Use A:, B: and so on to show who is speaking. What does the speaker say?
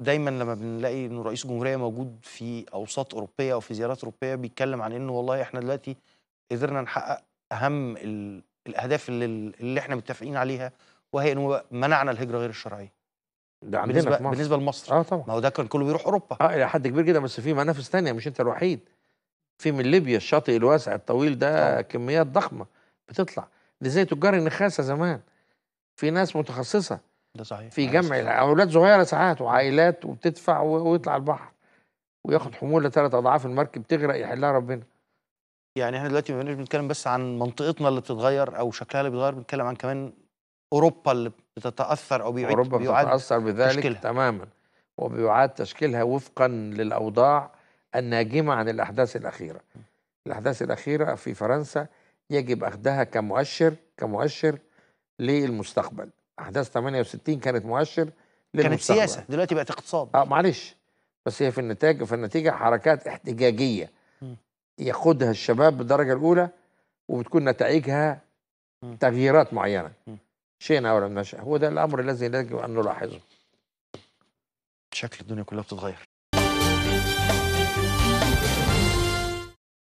A: دايما لما بنلاقي انه رئيس الجمهوريه موجود في اوساط اوروبيه او في زيارات اوروبيه بيتكلم عن انه والله احنا دلوقتي قدرنا نحقق اهم الاهداف اللي, اللي احنا متفقين عليها وهي انه
B: منعنا الهجره غير الشرعيه ده عندنا بالنسبة, في مصر. بالنسبه لمصر اه طبعا ما هو ده كان كله بيروح اوروبا اه الى حد كبير جدا بس في منافس ثانيه مش انت الوحيد في من ليبيا الشاطئ الواسع الطويل ده آه. كميات ضخمه بتطلع دي زي تجار النخاسه زمان في ناس متخصصه
A: ده صحيح في جمع
B: اولاد صغيره ساعات وعائلات وبتدفع ويطلع البحر وياخد حموله ثلاث اضعاف المركب تغرق يحلها ربنا يعني احنا دلوقتي ما بنتكلم
A: بس عن منطقتنا اللي بتتغير او شكلها اللي بيتغير بنتكلم عن كمان اوروبا اللي
B: بتتاثر او بيعيد اوروبا بتتاثر بذلك تشكيلها. تماما وبيعاد تشكيلها وفقا للاوضاع الناجمه عن الاحداث الاخيره الاحداث الاخيره في فرنسا يجب اخذها كمؤشر كمؤشر للمستقبل احداث 68 كانت مؤشر كانت سياسه دلوقتي بقت اقتصاد اه معلش بس هي في النتاج في النتيجه حركات احتجاجيه ياخدها الشباب بالدرجه الاولى وبتكون نتائجها تغييرات معينه شيء شئنا او لم نشأ هو ده الامر الذي يجب ان نلاحظه
A: شكل الدنيا كلها بتتغير